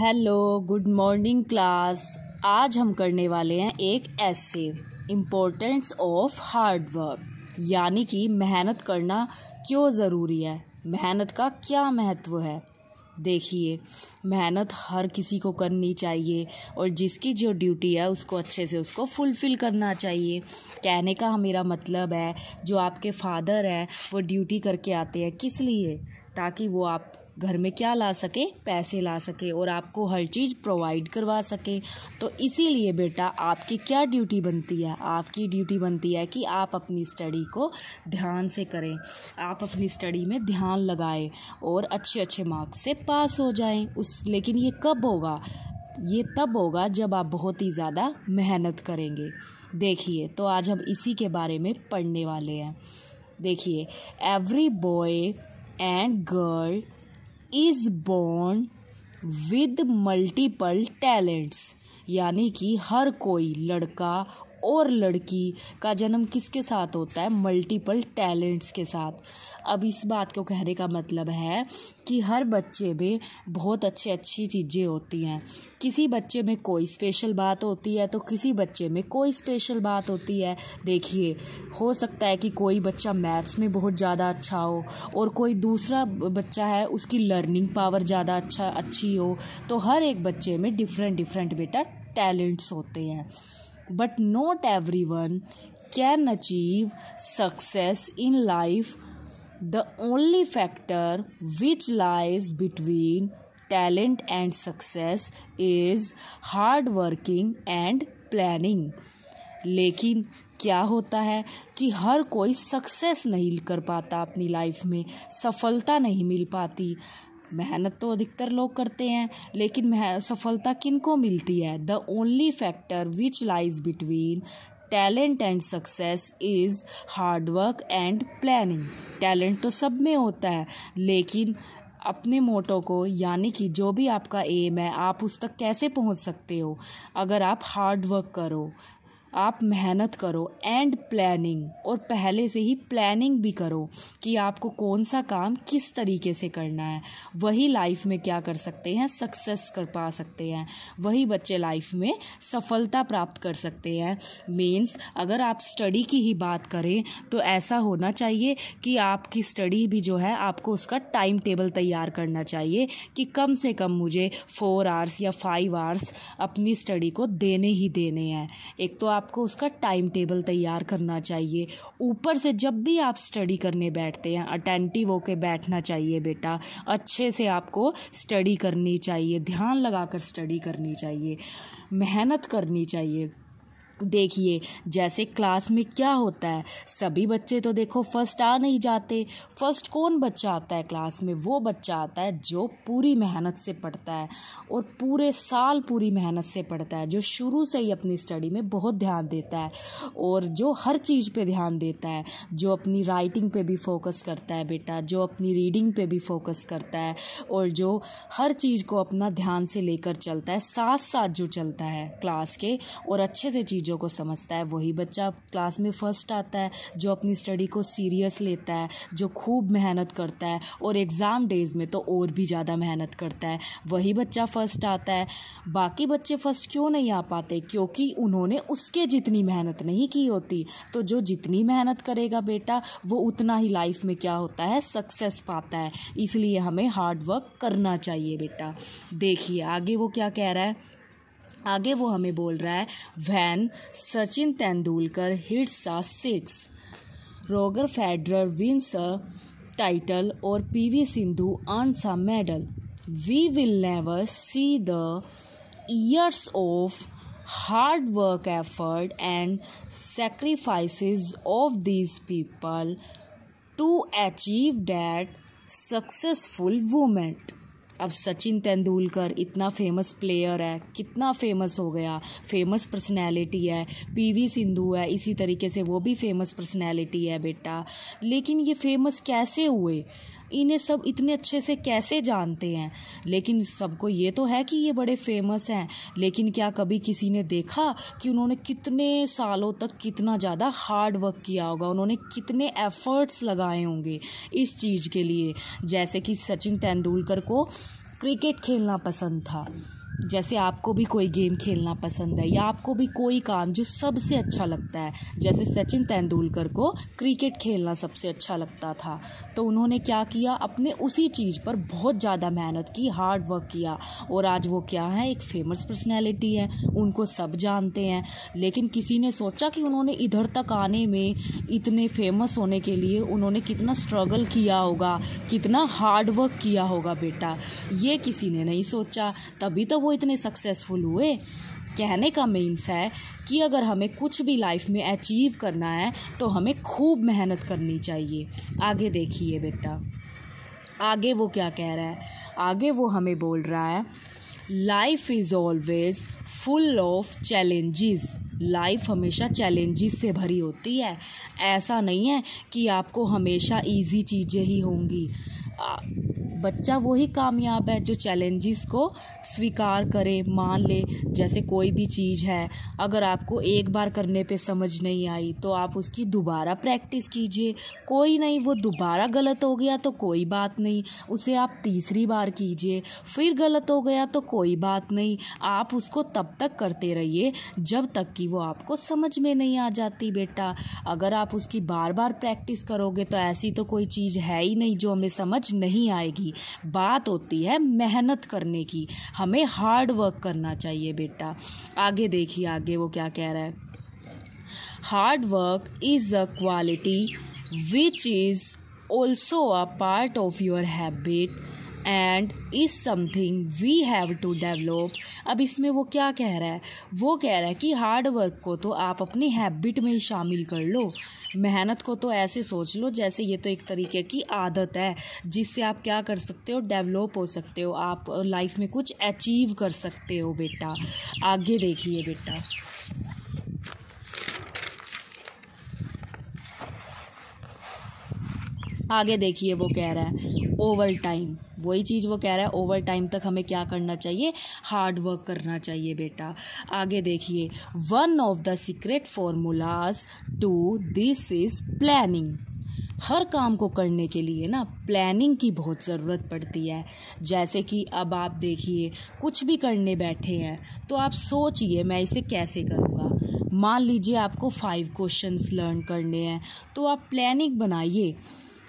hello good morning class आज हम करने वाले हैं एक ऐसे इम्पोर्टेंस ऑफ हार्ड वर्क यानी कि मेहनत करना क्यों ज़रूरी है मेहनत का क्या महत्व है देखिए मेहनत हर किसी को करनी चाहिए और जिसकी जो ड्यूटी है उसको अच्छे से उसको फुलफ़िल करना चाहिए कहने का मेरा मतलब है जो आपके फादर हैं वो ड्यूटी करके आते हैं किस लिए ताकि वो आप घर में क्या ला सके पैसे ला सके और आपको हर चीज़ प्रोवाइड करवा सके तो इसीलिए बेटा आपकी क्या ड्यूटी बनती है आपकी ड्यूटी बनती है कि आप अपनी स्टडी को ध्यान से करें आप अपनी स्टडी में ध्यान लगाएं और अच्छे अच्छे मार्क्स से पास हो जाएं उस लेकिन ये कब होगा ये तब होगा जब आप बहुत ही ज़्यादा मेहनत करेंगे देखिए तो आज हम इसी के बारे में पढ़ने वाले हैं देखिए every boy and girl is born with multiple talents यानी कि हर कोई लड़का और लड़की का जन्म किसके साथ होता है मल्टीपल टैलेंट्स के साथ अब इस बात को कहने का मतलब है कि हर बच्चे में बहुत अच्छी अच्छी चीज़ें होती हैं किसी बच्चे में कोई स्पेशल बात होती है तो किसी बच्चे में कोई स्पेशल बात होती है देखिए हो सकता है कि कोई बच्चा मैथ्स में बहुत ज़्यादा अच्छा हो और कोई दूसरा बच्चा है उसकी लर्निंग पावर ज़्यादा अच्छा अच्छी हो तो हर एक बच्चे में डिफरेंट डिफरेंट बेटा टैलेंट्स होते हैं but not every one can achieve success in life the only factor which lies between talent and success is hard working and planning लेकिन क्या होता है कि हर कोई सक्सेस नहीं कर पाता अपनी लाइफ में सफलता नहीं मिल पाती मेहनत तो अधिकतर लोग करते हैं लेकिन सफलता किन को मिलती है the only factor which lies between talent and success is hard work and planning talent तो सब में होता है लेकिन अपने मोटो को यानी कि जो भी आपका एम है आप उस तक कैसे पहुंच सकते हो अगर आप हार्डवर्क करो आप मेहनत करो एंड प्लानिंग और पहले से ही प्लानिंग भी करो कि आपको कौन सा काम किस तरीके से करना है वही लाइफ में क्या कर सकते हैं सक्सेस कर पा सकते हैं वही बच्चे लाइफ में सफलता प्राप्त कर सकते हैं मीन्स अगर आप स्टडी की ही बात करें तो ऐसा होना चाहिए कि आपकी स्टडी भी जो है आपको उसका टाइम टेबल तैयार करना चाहिए कि कम से कम मुझे फ़ोर आवर्स या फाइव आवर्स अपनी स्टडी को देने ही देने हैं एक तो आप आपको उसका टाइम टेबल तैयार करना चाहिए ऊपर से जब भी आप स्टडी करने बैठते हैं अटेंटिव होके बैठना चाहिए बेटा अच्छे से आपको स्टडी करनी चाहिए ध्यान लगाकर स्टडी करनी चाहिए मेहनत करनी चाहिए देखिए जैसे क्लास में क्या होता है सभी बच्चे तो देखो फर्स्ट आ नहीं जाते फर्स्ट कौन बच्चा आता है क्लास में वो बच्चा आता है जो पूरी मेहनत से पढ़ता है और पूरे साल पूरी मेहनत से पढ़ता है जो शुरू से ही अपनी स्टडी में बहुत ध्यान देता है और जो हर चीज़ पे ध्यान देता है जो अपनी राइटिंग पे भी फोकस करता है बेटा जो अपनी रीडिंग पे भी फोकस करता है और जो हर चीज़ को अपना ध्यान से लेकर चलता है साथ साथ जो चलता है क्लास के और अच्छे से चीज़ चीज़ों को समझता है वही बच्चा क्लास में फर्स्ट आता है जो अपनी स्टडी को सीरियस लेता है जो खूब मेहनत करता है और एग्ज़ाम डेज में तो और भी ज़्यादा मेहनत करता है वही बच्चा फर्स्ट आता है बाकी बच्चे फर्स्ट क्यों नहीं आ पाते क्योंकि उन्होंने उसके जितनी मेहनत नहीं की होती तो जो जितनी मेहनत करेगा बेटा वो उतना ही लाइफ में क्या होता है सक्सेस पाता है इसलिए हमें हार्डवर्क करना चाहिए बेटा देखिए आगे वो क्या कह रहा है आगे वो हमें बोल रहा है when Sachin Tendulkar hits a six Roger Federer wins a title और P V Sindhu earns a medal we will never see the years of hard work effort and sacrifices of these people to achieve that successful moment अब सचिन तेंदुलकर इतना famous player है कितना famous हो गया famous personality है PV Sindhu है इसी तरीके से वो भी फेमस पर्सनैलिटी है बेटा लेकिन ये फेमस कैसे हुए इन्हें सब इतने अच्छे से कैसे जानते हैं लेकिन सबको ये तो है कि ये बड़े फेमस हैं लेकिन क्या कभी किसी ने देखा कि उन्होंने कितने सालों तक कितना ज़्यादा हार्ड वर्क किया होगा उन्होंने कितने एफर्ट्स लगाए होंगे इस चीज़ के लिए जैसे कि सचिन तेंदुलकर को क्रिकेट खेलना पसंद था जैसे आपको भी कोई गेम खेलना पसंद है या आपको भी कोई काम जो सबसे अच्छा लगता है जैसे सचिन तेंदुलकर को क्रिकेट खेलना सबसे अच्छा लगता था तो उन्होंने क्या किया अपने उसी चीज़ पर बहुत ज़्यादा मेहनत की हार्ड वर्क किया और आज वो क्या है एक फेमस पर्सनैलिटी है उनको सब जानते हैं लेकिन किसी ने सोचा कि उन्होंने इधर तक आने में इतने फेमस होने के लिए उन्होंने कितना स्ट्रगल किया होगा कितना हार्ड वर्क किया होगा बेटा ये किसी ने नहीं सोचा तभी तो तो वो इतने सक्सेसफुल हुए कहने का मीन्स है कि अगर हमें कुछ भी लाइफ में अचीव करना है तो हमें खूब मेहनत करनी चाहिए आगे देखिए बेटा आगे वो क्या कह रहा है आगे वो हमें बोल रहा है life is always full of challenges life हमेशा चैलेंजेस से भरी होती है ऐसा नहीं है कि आपको हमेशा इजी चीज़ें ही होंगी बच्चा वही कामयाब है जो चैलेंजेस को स्वीकार करे मान ले जैसे कोई भी चीज़ है अगर आपको एक बार करने पे समझ नहीं आई तो आप उसकी दोबारा प्रैक्टिस कीजिए कोई नहीं वो दोबारा गलत हो गया तो कोई बात नहीं उसे आप तीसरी बार कीजिए फिर गलत हो गया तो कोई बात नहीं आप उसको तब तक करते रहिए जब तक कि वो आपको समझ में नहीं आ जाती बेटा अगर आप उसकी बार बार प्रैक्टिस करोगे तो ऐसी तो कोई चीज़ है ही नहीं जो हमें समझ समझ नहीं आएगी बात होती है मेहनत करने की हमें हार्ड वर्क करना चाहिए बेटा आगे देखिए आगे वो क्या कह रहा है hard work is a quality which is also a part of your habit and is something we have to develop अब इसमें वो क्या कह रहा है वो कह रहा है कि हार्ड वर्क को तो आप अपने हैबिट में ही शामिल कर लो मेहनत को तो ऐसे सोच लो जैसे ये तो एक तरीके की आदत है जिससे आप क्या कर सकते हो डेवलप हो सकते हो आप लाइफ में कुछ अचीव कर सकते हो बेटा आगे देखिए बेटा आगे देखिए वो कह रहा है ओवर टाइम वही चीज़ वो कह रहा है ओवर टाइम तक हमें क्या करना चाहिए हार्ड वर्क करना चाहिए बेटा आगे देखिए one of the secret formulas to this is planning हर काम को करने के लिए ना प्लानिंग की बहुत ज़रूरत पड़ती है जैसे कि अब आप देखिए कुछ भी करने बैठे हैं तो आप सोचिए मैं इसे कैसे करूँगा मान लीजिए आपको फाइव क्वेश्चंस लर्न करने हैं तो आप प्लानिंग बनाइए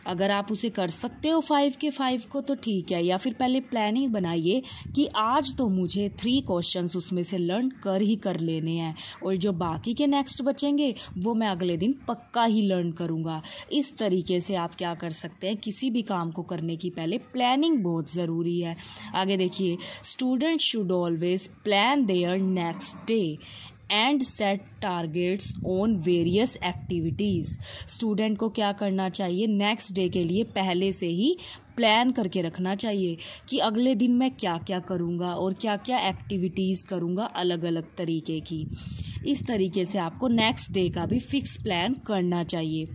अगर आप उसे कर सकते हो फाइव के फाइव को तो ठीक है या फिर पहले प्लानिंग बनाइए कि आज तो मुझे थ्री क्वेश्चन उसमें से लर्न कर ही कर लेने हैं और जो बाकी के नेक्स्ट बचेंगे वो मैं अगले दिन पक्का ही लर्न करूँगा इस तरीके से आप क्या कर सकते हैं किसी भी काम को करने की पहले प्लानिंग बहुत ज़रूरी है आगे देखिए student should always plan their next day and set targets on various activities student को क्या करना चाहिए नेक्स्ट डे के लिए पहले से ही प्लान करके रखना चाहिए कि अगले दिन मैं क्या क्या करूँगा और क्या क्या एक्टिविटीज़ करूँगा अलग अलग तरीके की इस तरीके से आपको नेक्स्ट डे का भी फिक्स प्लान करना चाहिए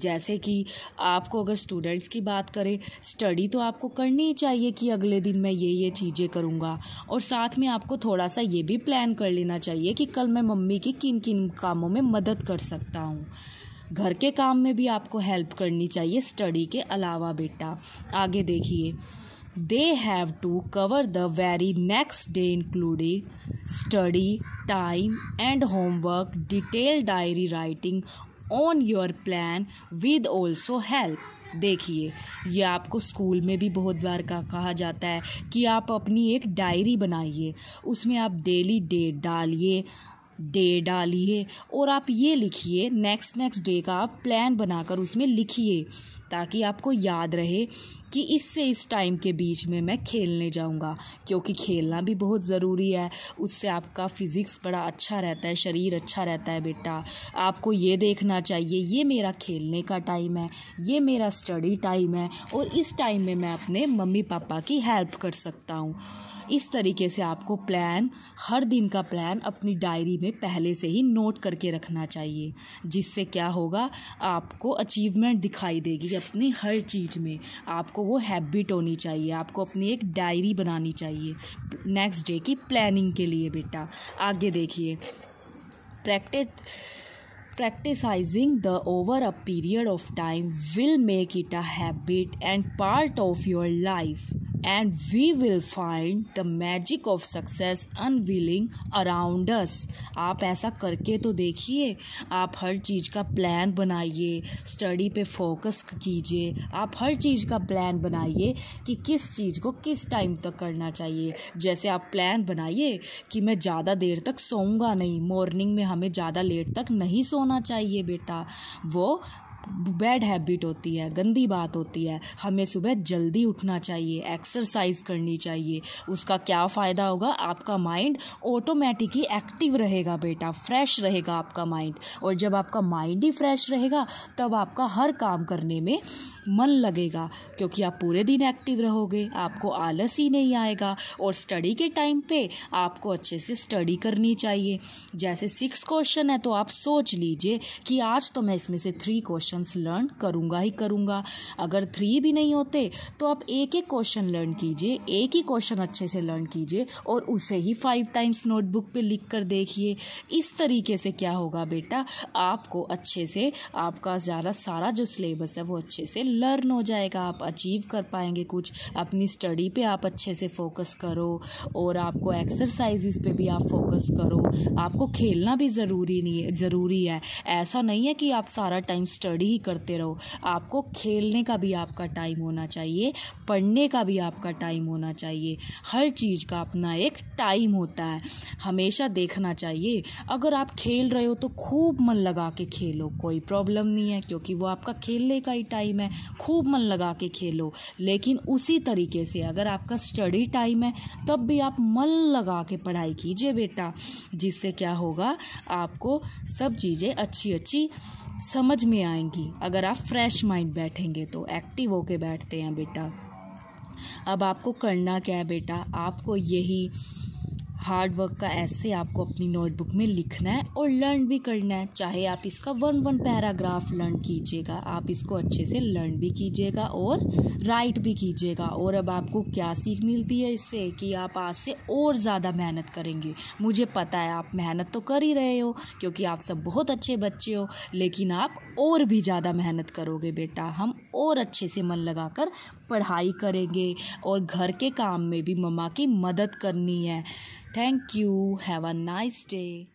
जैसे कि आपको अगर स्टूडेंट्स की बात करें स्टडी तो आपको करनी ही चाहिए कि अगले दिन मैं ये ये चीज़ें करूँगा और साथ में आपको थोड़ा सा ये भी प्लान कर लेना चाहिए कि कल मैं मम्मी की किन किन कामों में मदद कर सकता हूँ घर के काम में भी आपको हेल्प करनी चाहिए स्टडी के अलावा बेटा आगे देखिए they have to cover the very next day including study time and homework detail diary writing on your plan with also help देखिए ये आपको स्कूल में भी बहुत बार का कहा जाता है कि आप अपनी एक डायरी बनाइए उसमें आप डेली डेट डालिए डे डालिए और आप ये लिखिए नेक्स्ट नेक्स्ट डे का आप प्लान बनाकर उसमें लिखिए ताकि आपको याद रहे कि इससे इस टाइम के बीच में मैं खेलने जाऊँगा क्योंकि खेलना भी बहुत ज़रूरी है उससे आपका फिज़िक्स बड़ा अच्छा रहता है शरीर अच्छा रहता है बेटा आपको ये देखना चाहिए ये मेरा खेलने का टाइम है ये मेरा स्टडी टाइम है और इस टाइम में मैं अपने मम्मी पापा की हेल्प कर सकता हूँ इस तरीके से आपको प्लान हर दिन का प्लान अपनी डायरी में पहले से ही नोट करके रखना चाहिए जिससे क्या होगा आपको अचीवमेंट दिखाई देगी अपनी हर चीज़ में आपको वो हैबिट होनी चाहिए आपको अपनी एक डायरी बनानी चाहिए नेक्स्ट डे की प्लानिंग के लिए बेटा आगे देखिए practice practising the over a period of time will make it a habit and part of your life and we will find the magic of success unveiling around us आप ऐसा करके तो देखिए आप हर चीज़ का प्लान बनाइए स्टडी पे focus कीजिए आप हर चीज़ का प्लान बनाइए कि किस चीज़ को किस टाइम तक करना चाहिए जैसे आप प्लान बनाइए कि मैं ज़्यादा देर तक सोऊंगा नहीं मॉर्निंग में हमें ज़्यादा लेट तक नहीं सोना चाहिए बेटा वो बैड हैबिट होती है गंदी बात होती है हमें सुबह जल्दी उठना चाहिए एक्सरसाइज करनी चाहिए उसका क्या फ़ायदा होगा आपका माइंड ऑटोमेटिक ही एक्टिव रहेगा बेटा फ्रेश रहेगा आपका माइंड और जब आपका माइंड ही फ्रेश रहेगा तब आपका हर काम करने में मन लगेगा क्योंकि आप पूरे दिन एक्टिव रहोगे आपको आलस ही नहीं आएगा और स्टडी के टाइम पे आपको अच्छे से स्टडी करनी चाहिए जैसे सिक्स क्वेश्चन है तो आप सोच लीजिए कि आज तो मैं इसमें से थ्री क्वेश्चन क्वेश्चंस लर्न करूँगा ही करूँगा अगर थ्री भी नहीं होते तो आप एक एक क्वेश्चन लर्न कीजिए एक ही क्वेश्चन अच्छे से लर्न कीजिए और उसे ही फाइव टाइम्स नोटबुक पे लिख कर देखिए इस तरीके से क्या होगा बेटा आपको अच्छे से आपका ज़्यादा सारा जो सिलेबस है वो अच्छे से लर्न हो जाएगा आप अचीव कर पाएंगे कुछ अपनी स्टडी पे आप अच्छे से फोकस करो और आपको एक्सरसाइजेस पे भी आप फोकस करो आपको खेलना भी ज़रूरी नहीं है ज़रूरी है ऐसा नहीं है कि आप सारा टाइम स्टडी स्टडी ही करते रहो आपको खेलने का भी आपका टाइम होना चाहिए पढ़ने का भी आपका टाइम होना चाहिए हर चीज़ का अपना एक टाइम होता है हमेशा देखना चाहिए अगर आप खेल रहे हो तो खूब मन लगा के खेलो कोई प्रॉब्लम नहीं है क्योंकि वो आपका खेलने का ही टाइम है खूब मन लगा के खेलो लेकिन उसी तरीके से अगर आपका स्टडी टाइम है तब भी आप मन लगा के पढ़ाई कीजिए बेटा जिससे क्या होगा आपको सब चीज़ें अच्छी अच्छी समझ में आएंगी अगर आप फ्रेश माइंड बैठेंगे तो एक्टिव होके बैठते हैं बेटा अब आपको करना क्या है बेटा आपको यही हार्ड वर्क का ऐसे आपको अपनी नोटबुक में लिखना है और लर्न भी करना है चाहे आप इसका वन वन पैराग्राफ लर्न कीजिएगा आप इसको अच्छे से लर्न भी कीजिएगा और राइट भी कीजिएगा और अब आपको क्या सीख मिलती है इससे कि आप आज से और ज़्यादा मेहनत करेंगे मुझे पता है आप मेहनत तो कर ही रहे हो क्योंकि आप सब बहुत अच्छे बच्चे हो लेकिन आप और भी ज़्यादा मेहनत करोगे बेटा हम और अच्छे से मन लगाकर पढ़ाई करेंगे और घर के काम में भी मम्मा की मदद करनी है thank you have a nice day